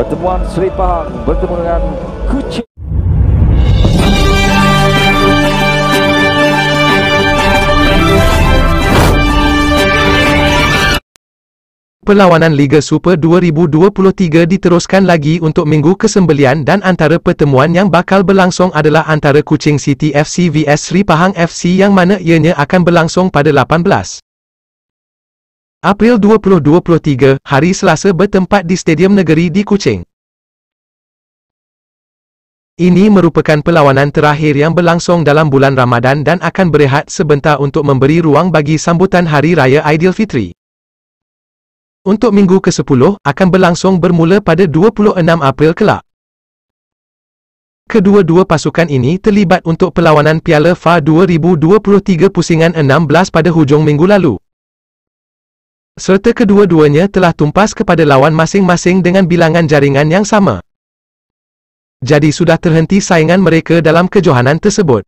pertemuan Seri Pahang bertemu dengan Kuching. Perlawanan Liga Super 2023 diteruskan lagi untuk minggu kesembelian dan antara pertemuan yang bakal berlangsung adalah antara Kuching City FC vs Sri Pahang FC yang mana ianya akan berlangsung pada 18. April 2023, hari Selasa bertempat di Stadium Negeri di Kuching. Ini merupakan perlawanan terakhir yang berlangsung dalam bulan Ramadan dan akan berehat sebentar untuk memberi ruang bagi sambutan Hari Raya Aidilfitri. Untuk minggu ke-10, akan berlangsung bermula pada 26 April kelak. Kedua-dua pasukan ini terlibat untuk perlawanan Piala FA 2023 pusingan 16 pada hujung minggu lalu serta kedua-duanya telah tumpas kepada lawan masing-masing dengan bilangan jaringan yang sama. Jadi sudah terhenti saingan mereka dalam kejohanan tersebut.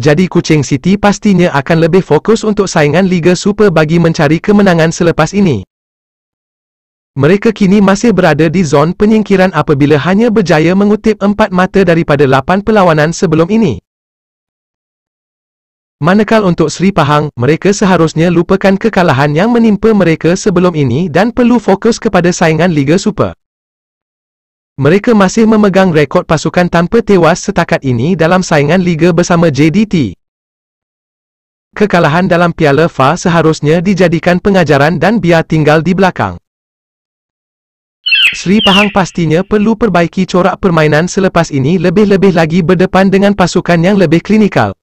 Jadi Kuching City pastinya akan lebih fokus untuk saingan Liga Super bagi mencari kemenangan selepas ini. Mereka kini masih berada di zon penyingkiran apabila hanya berjaya mengutip empat mata daripada lapan perlawanan sebelum ini. Manakala untuk Sri Pahang, mereka seharusnya lupakan kekalahan yang menimpa mereka sebelum ini dan perlu fokus kepada saingan Liga Super. Mereka masih memegang rekod pasukan tanpa tewas setakat ini dalam saingan Liga bersama JDT. Kekalahan dalam Piala FA seharusnya dijadikan pengajaran dan biar tinggal di belakang. Sri Pahang pastinya perlu perbaiki corak permainan selepas ini lebih-lebih lagi berdepan dengan pasukan yang lebih klinikal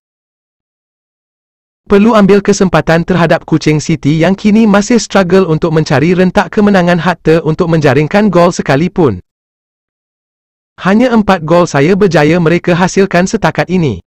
perlu ambil kesempatan terhadap kucing City yang kini masih struggle untuk mencari rentak kemenangan harta untuk menjaringkan gol sekalipun. Hanya empat gol saya berjaya mereka hasilkan setakat ini.